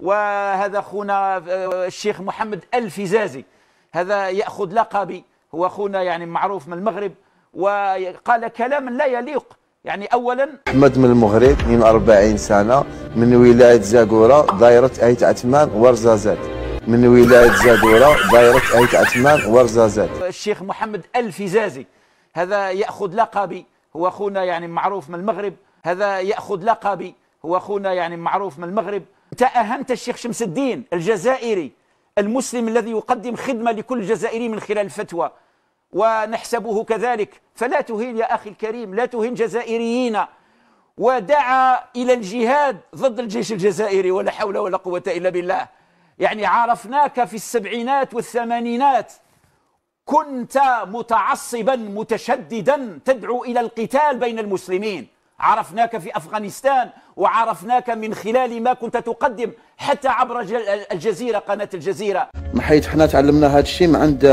وهذا أخونا آه، الشيخ محمد الفزازي هذا يأخذ لقبي هو أخونا يعني معروف من المغرب وقال كلاما لا يليق يعني اولا احمد من المغرب من 40 سنه من ولايه زاكوره دايره ايت عثمان ورزازات من ولايه زاكوره دايره ايت عثمان ورزازات الشيخ محمد الفزازي هذا ياخذ لقبي هو اخونا يعني معروف من المغرب هذا ياخذ لقبي هو اخونا يعني معروف من المغرب أنت أهمت الشيخ شمس الدين الجزائري المسلم الذي يقدم خدمة لكل جزائري من خلال الفتوى ونحسبه كذلك فلا تهين يا أخي الكريم لا تهين جزائريين ودعا إلى الجهاد ضد الجيش الجزائري ولا حول ولا قوة إلا بالله يعني عرفناك في السبعينات والثمانينات كنت متعصبا متشددا تدعو إلى القتال بين المسلمين عرفناك في أفغانستان وعرفناك من خلال ما كنت تقدم حتى عبر الجزيرة قناة الجزيرة ما حنا تعلمنا هذا الشيء من عند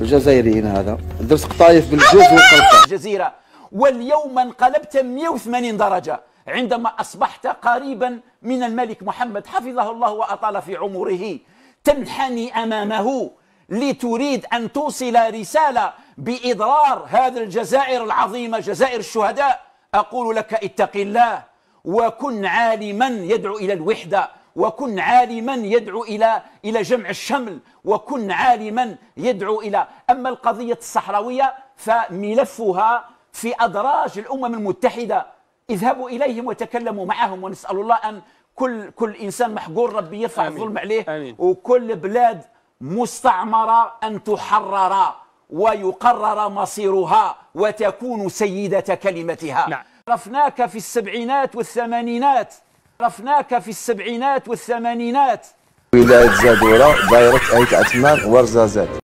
الجزائريين هذا درس قطايف بالجوز والقلقة الجزيرة واليوم انقلبت 180 درجة عندما أصبحت قريبا من الملك محمد حفظه الله وأطال في عمره تنحني أمامه لتريد أن توصل رسالة بإضرار هذا الجزائر العظيمة جزائر الشهداء أقول لك اتق الله وكن عالما يدعو إلى الوحدة وكن عالما يدعو إلى إلى جمع الشمل وكن عالما يدعو إلى أما القضية الصحراوية فملفها في أدراج الأمم المتحدة اذهبوا إليهم وتكلموا معهم ونسأل الله أن كل كل إنسان محقور ربي يرفع الظلم عليه آمين. وكل بلاد مستعمرة أن تحرر ويقرر مصيرها وتكون سيدة كلمتها نعم. عرفناك في السبعينات والثمانينات عرفناك في السبعينات والثمانينات ولاية زادورة دايرة أيت عثمان ورزازات